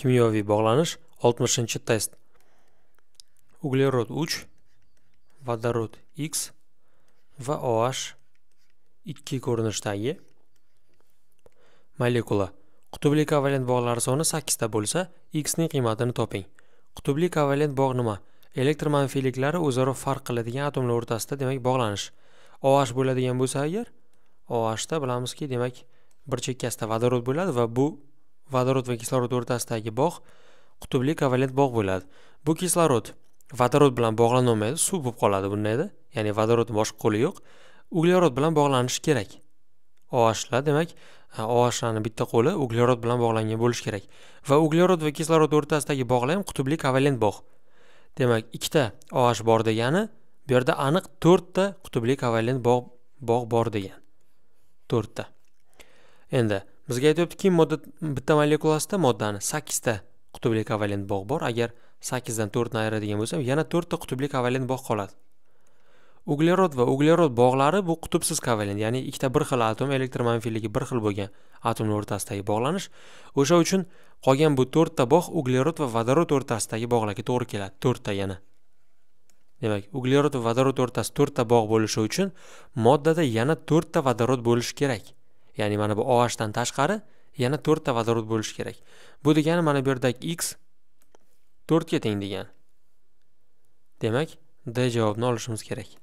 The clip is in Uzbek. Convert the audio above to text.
kimyoviy bog'lanish 60 test uglerod 3 vodorod x va oh 2 ko'rinishdagi molekula qutubli kovalent bog'lari soni 8 ta bo'lsa x ning qiymatini toping qutubli kovalent bog' nima elektr manfiyliklari o'zaro farq qiladigan atomlar o'rtasida demak bog'lanish oh bo'ladigan bo'lsa agar oh da bilamizki demak bir chekkasida vodorod bo'ladi va bu vodorod va kislorod o'rtasidagi bog' qutubli kovalent bog' bo'ladi bu kislorod vodorod bilan bog'lanolmaydi suv bo'lib qoladi bundayda ya'ni vodorodni boshqa qo'li yo'q uglerod bilan bog'lanishi kerak ohlar demak ohlarni bitta qo'li uglerod bilan bog'langan bo'lishi kerak va uglerod va kislorod o'rtasidagi bog'lar ham qutubli kovalent bog' demak ikkita oh bor degani bu yerda aniq to'rtta qutubli kovalent bog' bog' bor degan to'rtta endi bizga aytyaptiki modda bitta molekulasida moddani sakkizta qutubli kovalent bog' bor agar sakkizdan to'rtni ayiradigan bo'lsam yana to'rtta qutubli kovalent bog' qoladi uglerod va uglerod bog'lari bu qutubsiz kovalent ya'ni ikkita bir xil atom elektr manfiyligi bir xil bo'lgan atomlar o'rtasidagi bog'lanish o'sha uchun qolgan bu to'rtta bog' uglerod va vodorod o'rtasidagi bog'larga to'g'ri keladi to'rtta yana demak uglerod va vodorod o'rtasida to'rtta bog' bo'lishi uchun moddada yana to'rtta vodorod bo'lishi kerak ya'ni mana bu oh dan tashqari yana to'rtta vodorod bo'lishi kerak bu degani mana bu yerdagi x to'rtga teng degani demak d javobni olishimiz kerak